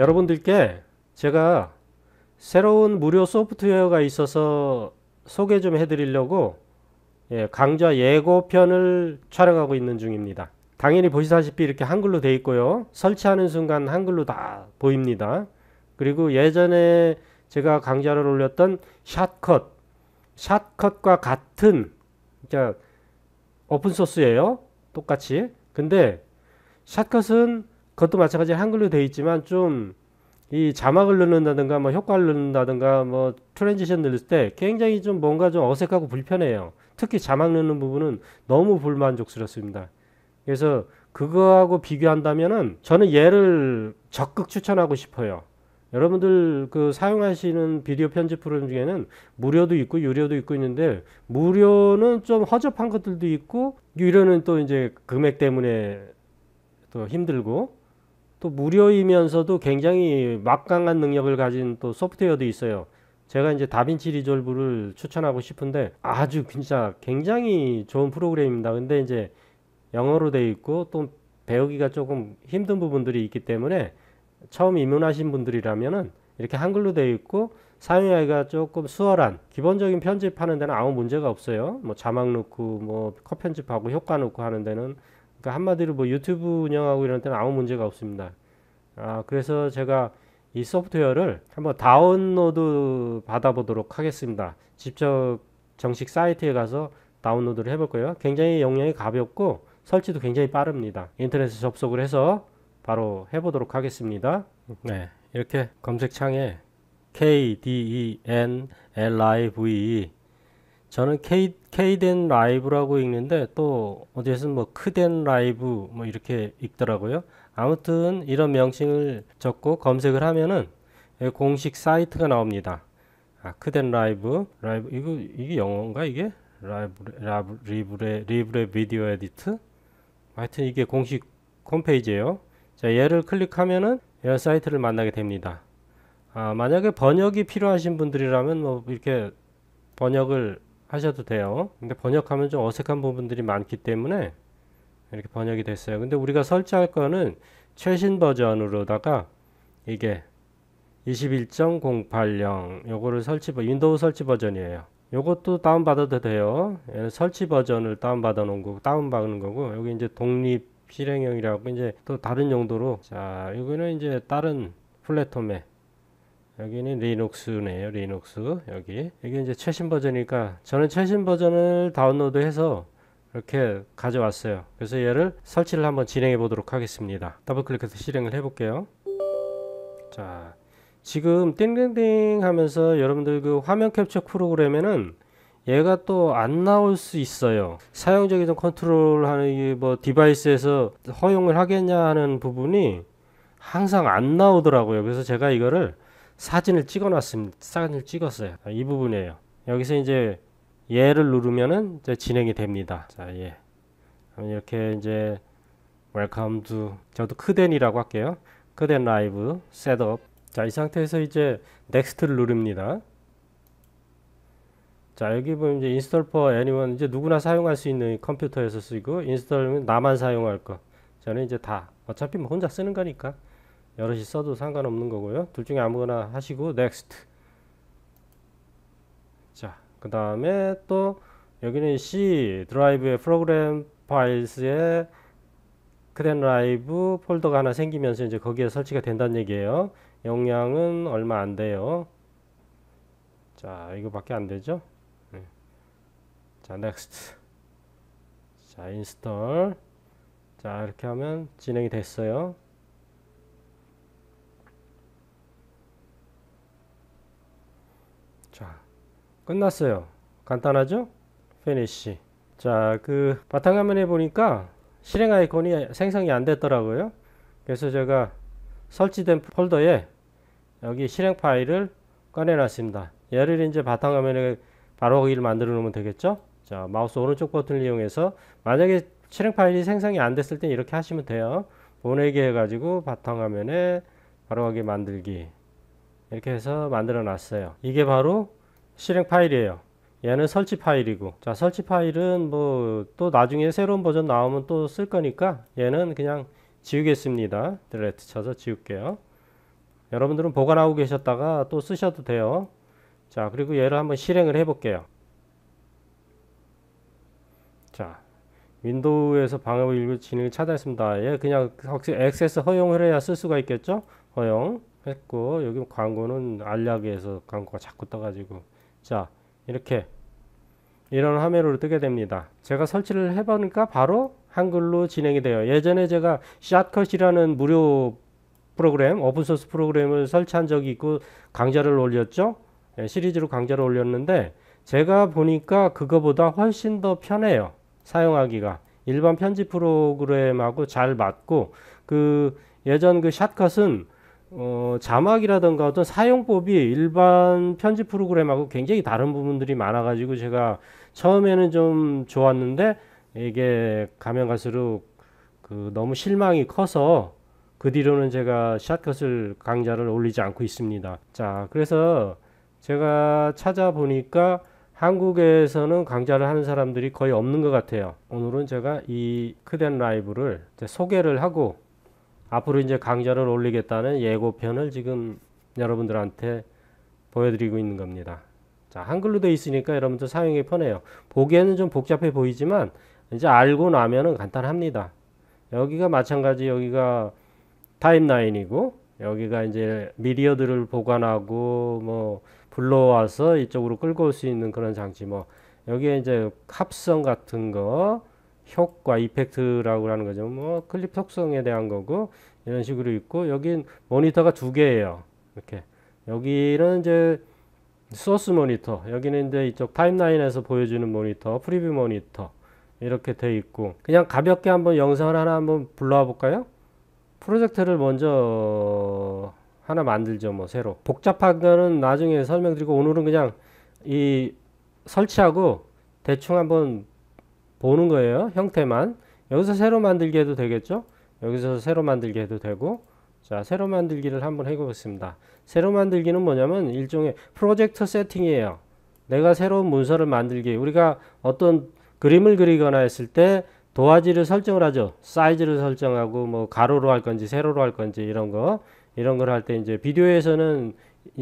여러분들께 제가 새로운 무료 소프트웨어가 있어서 소개 좀 해드리려고 예, 강좌 예고편을 촬영하고 있는 중입니다. 당연히 보시다시피 이렇게 한글로 돼 있고요. 설치하는 순간 한글로 다 보입니다. 그리고 예전에 제가 강좌를 올렸던 샷컷, 샷컷과 같은 그러니까 오픈소스예요. 똑같이. 근데 샷컷은 그것도 마찬가지로 한글로 돼 있지만 좀 이 자막을 넣는다든가 뭐 효과를 넣는다든가 뭐 트랜지션 넣을 때 굉장히 좀 뭔가 좀 어색하고 불편해요. 특히 자막 넣는 부분은 너무 불만족스럽습니다. 그래서 그거하고 비교한다면은 저는 얘를 적극 추천하고 싶어요. 여러분들 그 사용하시는 비디오 편집 프로그램 중에는 무료도 있고 유료도 있고 있는데 무료는 좀 허접한 것들도 있고 유료는 또 이제 금액 때문에 또 힘들고 또 무료이면서도 굉장히 막강한 능력을 가진 또 소프트웨어도 있어요. 제가 이제 다빈치 리졸브를 추천하고 싶은데 아주 진짜 굉장히 좋은 프로그램입니다. 근데 이제 영어로 돼 있고 또 배우기가 조금 힘든 부분들이 있기 때문에 처음 입문하신 분들이라면 이렇게 한글로 돼 있고 사용하기가 조금 수월한 기본적인 편집하는 데는 아무 문제가 없어요. 뭐 자막 넣고 뭐컷 편집하고 효과 넣고 하는 데는 그러니까 한마디로 뭐 유튜브 운영하고 이런 데는 아무 문제가 없습니다. 아, 그래서 제가 이 소프트웨어를 한번 다운로드 받아보도록 하겠습니다. 직접 정식 사이트에 가서 다운로드를 해 볼 거예요. 굉장히 용량이 가볍고 설치도 굉장히 빠릅니다. 인터넷에 접속을 해서 바로 해보도록 하겠습니다. 네, 이렇게 검색창에 KDENLIVE 저는 케이덴 라이브라고 읽는데 또 어디에서는 뭐 크덴 라이브 뭐 이렇게 읽더라고요. 아무튼 이런 명칭을 적고 검색을 하면은 예, 공식 사이트가 나옵니다. 아, 크덴 라이브 라이브 이거 이게 영어인가 이게 라이브 라브 리브레 리브레 비디오 에디트 하여튼 이게 공식 홈페이지예요. 자, 얘를 클릭하면은 이런 사이트를 만나게 됩니다. 아, 만약에 번역이 필요하신 분들이라면 뭐 이렇게 번역을 하셔도 돼요. 근데 번역하면 좀 어색한 부분들이 많기 때문에 이렇게 번역이 됐어요. 근데 우리가 설치할 거는 최신 버전으로다가 이게 21.080 요거를 설치 윈도우 설치 버전이에요. 요것도 다운 받아도 돼요. 설치 버전을 다운 받아 놓은 거고 다운 받는 거고 여기 이제 독립 실행형이라고 이제 또 다른 용도로 자, 여기는 이제 다른 플랫폼에 여기는 리눅스네요. 리눅스 여기 이게 이제 최신 버전이니까 저는 최신 버전을 다운로드해서 이렇게 가져왔어요. 그래서 얘를 설치를 한번 진행해 보도록 하겠습니다. 더블 클릭해서 실행을 해볼게요. 자, 지금 띵띵띵 하면서 여러분들 그 화면 캡처 프로그램에는 얘가 또 안 나올 수 있어요. 사용적인정 컨트롤하는 뭐 디바이스에서 허용을 하겠냐 하는 부분이 항상 안 나오더라고요. 그래서 제가 이거를 사진을 찍어놨습니다. 사진을 찍었어요. 자, 이 부분이에요. 여기서 이제 얘를 누르면은 이제 진행이 됩니다. 자, 예. 이렇게 이제 웰컴 투 저도 크덴이라고 할게요. 크덴 라이브 셋업. 자, 이 상태에서 이제 넥스트를 누릅니다. 자, 여기 보면 이제 인스톨 퍼 애니원 이제 누구나 사용할 수 있는 컴퓨터에서 쓰고 인스톨은 나만 사용할 거. 저는 이제 다 어차피 뭐 혼자 쓰는 거니까 여럿이 써도 상관없는 거고요. 둘 중에 아무거나 하시고 next. 자, 그 다음에 또 여기는 C 드라이브의 프로그램 파일스에 크랜 라이브 폴더가 하나 생기면서 이제 거기에 설치가 된다는 얘기예요. 용량은 얼마 안 돼요. 자, 이거밖에 안 되죠? 네. 자, next. 자, 인스톨. 자, 이렇게 하면 진행이 됐어요. 자, 끝났어요. 간단하죠? finish. 자, 그 바탕화면에 보니까 실행 아이콘이 생성이 안 됐더라고요. 그래서 제가 설치된 폴더에 여기 실행 파일을 꺼내놨습니다. 얘를 이제 바탕화면에 바로 거기를 만들어 놓으면 되겠죠? 자, 마우스 오른쪽 버튼을 이용해서 만약에 실행 파일이 생성이 안 됐을 땐 이렇게 하시면 돼요. 보내기 해가지고 바탕화면에 바로 가게 만들기 이렇게 해서 만들어 놨어요 이게 바로 실행 파일이에요 얘는 설치 파일이고 자 설치 파일은 뭐 또 나중에 새로운 버전 나오면 또 쓸 거니까 얘는 그냥 지우겠습니다 드레트 쳐서 지울게요 여러분들은 보관하고 계셨다가 또 쓰셔도 돼요 자 그리고 얘를 한번 실행을 해 볼게요 자 윈도우에서 방어구 일부 진행을 차단했습니다 얘 예, 그냥 혹시 액세스 허용을 해야 쓸 수가 있겠죠 허용 했고 여기 광고는 알약에서 광고가 자꾸 떠가지고 자 이렇게 이런 화면으로 뜨게 됩니다. 제가 설치를 해보니까 바로 한글로 진행이 돼요. 예전에 제가 샷컷이라는 무료 프로그램, 오픈소스 프로그램을 설치한 적이 있고 강좌를 올렸죠. 예, 시리즈로 강좌를 올렸는데 제가 보니까 그거보다 훨씬 더 편해요. 사용하기가. 일반 편집 프로그램하고 잘 맞고 그 예전 그 샷컷은 어, 자막이라든가 어떤 사용법이 일반 편집 프로그램하고 굉장히 다른 부분들이 많아가지고 제가 처음에는 좀 좋았는데 이게 가면 갈수록 그 너무 실망이 커서 그 뒤로는 제가 샷컷을 강좌를 올리지 않고 있습니다. 자, 그래서 제가 찾아보니까 한국에서는 강좌를 하는 사람들이 거의 없는 것 같아요. 오늘은 제가 이 크덴 라이브를 소개를 하고 앞으로 이제 강좌를 올리겠다는 예고편을 지금 여러분들한테 보여드리고 있는 겁니다. 자, 한글로 되어 있으니까 여러분들 사용이 편해요. 보기에는 좀 복잡해 보이지만 이제 알고 나면은 간단합니다. 여기가 마찬가지 여기가 타임라인이고 여기가 이제 미디어들을 보관하고 뭐 불러와서 이쪽으로 끌고 올 수 있는 그런 장치 뭐 여기에 이제 합성 같은 거 효과 이펙트라고 하는 거죠. 뭐 클립 속성에 대한 거고 이런 식으로 있고 여긴 모니터가 두 개예요. 이렇게 여기는 이제 소스 모니터 여기는 이제 이쪽 타임라인에서 보여주는 모니터 프리뷰 모니터 이렇게 돼 있고 그냥 가볍게 한번 영상을 하나 한번 불러와 볼까요? 프로젝트를 먼저 하나 만들죠 뭐 새로 복잡한 거는 나중에 설명드리고 오늘은 그냥 이 설치하고 대충 한번 보는 거예요. 형태만. 여기서 새로 만들게 해도 되겠죠? 여기서 새로 만들게 해도 되고 자 새로 만들기를 한번 해보겠습니다. 새로 만들기는 뭐냐면 일종의 프로젝트 세팅이에요. 내가 새로운 문서를 만들기 우리가 어떤 그림을 그리거나 했을 때 도화지를 설정을 하죠. 사이즈를 설정하고 뭐 가로로 할 건지 세로로 할 건지 이런 거 이런 걸 할 때 이제 비디오에서는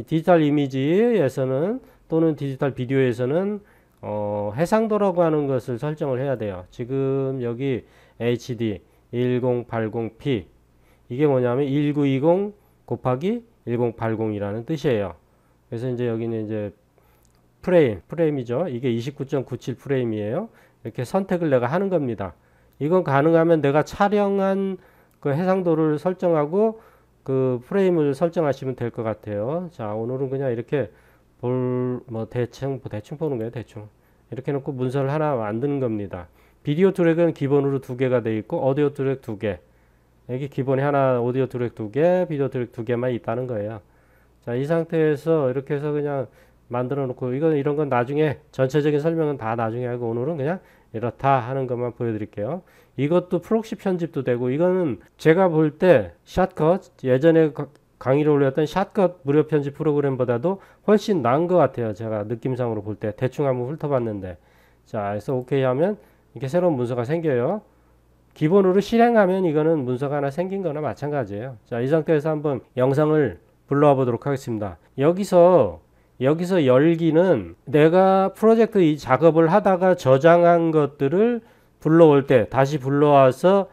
디지털 이미지에서는 또는 디지털 비디오에서는 어, 해상도라고 하는 것을 설정을 해야 돼요. 지금 여기 HD 1080p 이게 뭐냐면 1920 곱하기 1080이라는 뜻이에요. 그래서 이제 여기는 이제 프레임, 프레임이죠. 이게 29.97 프레임이에요. 이렇게 선택을 내가 하는 겁니다. 이건 가능하면 내가 촬영한 그 해상도를 설정하고 그 프레임을 설정하시면 될 것 같아요. 자, 오늘은 그냥 이렇게 볼, 뭐 대충, 뭐 대충 보는 거예요, 대충. 이렇게 놓고 문서를 하나 만드는 겁니다. 비디오 트랙은 기본으로 두 개가 돼 있고, 오디오 트랙 두 개. 여기 기본에 하나, 오디오 트랙 두 개, 비디오 트랙 두 개만 있다는 거예요. 자, 이 상태에서 이렇게 해서 그냥 만들어 놓고, 이건 이런 건 나중에 전체적인 설명은 다 나중에 하고, 오늘은 그냥 이렇다 하는 것만 보여드릴게요. 이것도 프록시 편집도 되고, 이거는 제가 볼 때 샷컷, 예전에 강의를 올렸던 샷컷 무료 편집 프로그램보다도 훨씬 나은 것 같아요. 제가 느낌상으로 볼 때 대충 한번 훑어봤는데 자 그래서 오케이 하면 이렇게 새로운 문서가 생겨요. 기본으로 실행하면 이거는 문서가 하나 생긴 거나 마찬가지예요. 자이 상태에서 한번 영상을 불러와 보도록 하겠습니다. 여기서 여기서 열기는 내가 프로젝트 이 작업을 하다가 저장한 것들을 불러올 때 다시 불러와서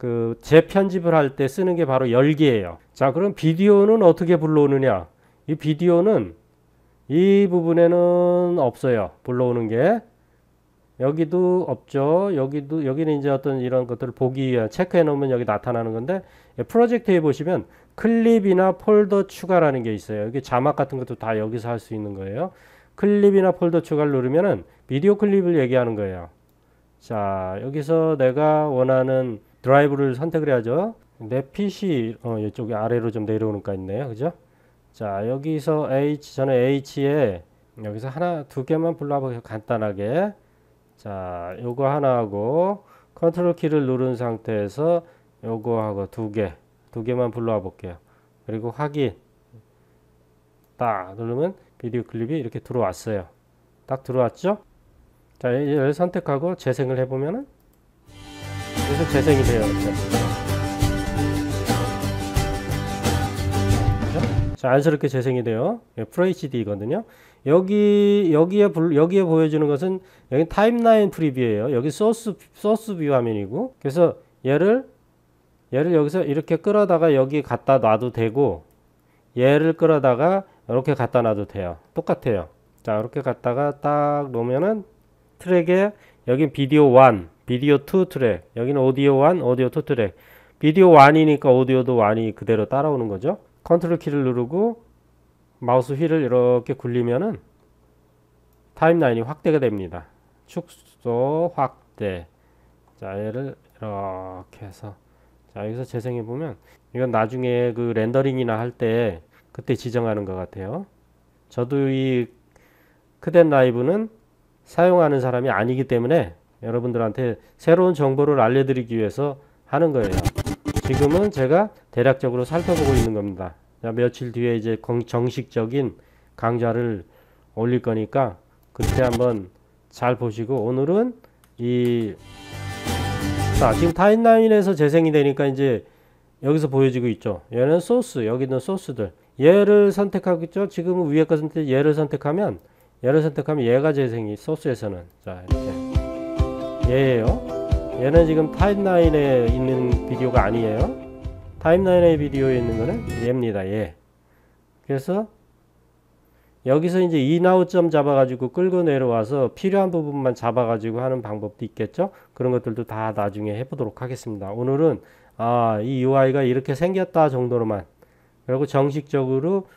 그 재편집을 할 때 쓰는 게 바로 열기예요. 자, 그럼 비디오는 어떻게 불러오느냐? 이 비디오는 이 부분에는 없어요. 불러오는 게. 여기도 없죠. 여기도 여기는 이제 어떤 이런 것들을 보기 위한 체크해 놓으면 여기 나타나는 건데 프로젝트에 보시면 클립이나 폴더 추가라는 게 있어요. 여기 자막 같은 것도 다 여기서 할 수 있는 거예요. 클립이나 폴더 추가를 누르면은 비디오 클립을 얘기하는 거예요. 자, 여기서 내가 원하는 드라이브를 선택을 해야죠. 내 PC 어, 이쪽에 아래로 좀내려오니까 있네요. 그죠? 자 여기서 H 저는 H에 여기서 하나 두 개만 불러보세요. 간단하게 자 요거 하나하고 컨트롤 키를 누른 상태에서 요거하고 두개두 개만 불러와 볼게요. 그리고 확인 딱 누르면 비디오 클립이 이렇게 들어왔어요. 딱 들어왔죠? 자 얘를 선택하고 재생을 해보면은 계속 재생이 돼요 자연스럽게 재생이 돼요 예, FHD거든요 여기 여기에 여기에 보여주는 것은 여기 타임라인 프리뷰예요 여기 소스 소스 뷰 화면이고 그래서 얘를 얘를 여기서 이렇게 끌어다가 여기 갖다 놔도 되고 얘를 끌어다가 이렇게 갖다 놔도 돼요 똑같아요 자 이렇게 갖다가 딱 놓으면은 트랙에 여기 비디오 1 비디오 2 트랙 여기는 오디오 1 오디오 2 트랙 비디오 1이니까 오디오도 1이 그대로 따라오는 거죠 컨트롤 키를 누르고 마우스 휠을 이렇게 굴리면은 타임라인이 확대가 됩니다 축소 확대 자 얘를 이렇게 해서 자 여기서 재생해 보면 이건 나중에 그 렌더링이나 할 때 그때 지정하는 것 같아요 저도 이 크덴 라이브는 사용하는 사람이 아니기 때문에 여러분들한테 새로운 정보를 알려드리기 위해서 하는 거예요. 지금은 제가 대략적으로 살펴보고 있는 겁니다. 며칠 뒤에 이제 정식적인 강좌를 올릴 거니까 그때 한번 잘 보시고 오늘은 이 자, 지금 타임라인에서 재생이 되니까 이제 여기서 보여지고 있죠. 얘는 소스, 여기는 소스들. 얘를 선택하겠죠. 지금 위에 거선 얘를 선택하면 얘를 선택하면 얘가 재생이 소스에서는 자, 이렇게 얘예요 얘는 지금 타임라인에 있는 비디오가 아니에요 타임라인에 비디오에 있는 거는 얘입니다 얘 그래서 여기서 이제 인아웃점 잡아가지고 끌고 내려와서 필요한 부분만 잡아가지고 하는 방법도 있겠죠 그런 것들도 다 나중에 해보도록 하겠습니다 오늘은 아이 UI가 이렇게 생겼다 정도로만 그리고 정식적으로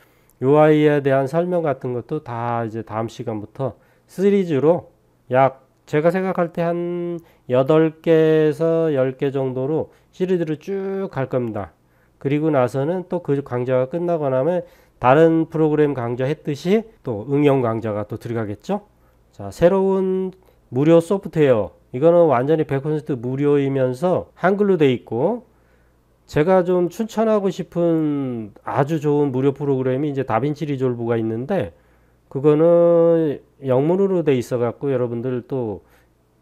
UI에 대한 설명 같은 것도 다 이제 다음 시간부터 시리즈로 약 제가 생각할 때 한 8개에서 10개 정도로 시리즈를 쭉 갈 겁니다. 그리고 나서는 또 그 강좌가 끝나고 나면 다른 프로그램 강좌 했듯이 또 응용 강좌가 또 들어가겠죠. 자, 새로운 무료 소프트웨어. 이거는 완전히 100% 무료이면서 한글로 돼 있고 제가 좀 추천하고 싶은 아주 좋은 무료 프로그램이 이제 다빈치 리졸브가 있는데 그거는 영문으로 돼 있어 갖고 여러분들 또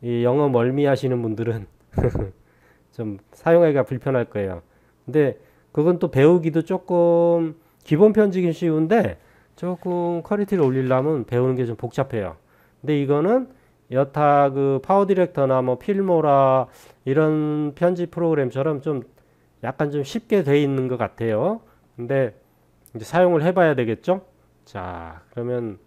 이 영어 멀미 하시는 분들은 좀 사용하기가 불편할 거예요. 근데 그건 또 배우기도 조금 기본 편지긴 쉬운데 조금 퀄리티를 올리려면 배우는 게 좀 복잡해요. 근데 이거는 여타 그 파워 디렉터나 뭐 필모라 이런 편집 프로그램처럼 좀 약간 좀 쉽게 돼 있는 것 같아요. 근데 이제 사용을 해봐야 되겠죠? 자, 그러면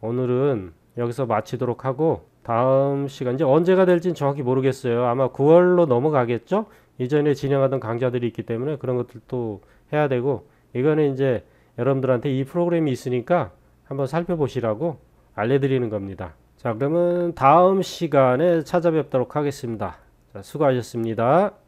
오늘은 여기서 마치도록 하고 다음 시간 이제 언제가 될지는 정확히 모르겠어요. 아마 9월로 넘어가겠죠? 이전에 진행하던 강좌들이 있기 때문에 그런 것들도 해야 되고 이거는 이제 여러분들한테 이 프로그램이 있으니까 한번 살펴보시라고 알려드리는 겁니다. 자, 그러면 다음 시간에 찾아뵙도록 하겠습니다. 자, 수고하셨습니다.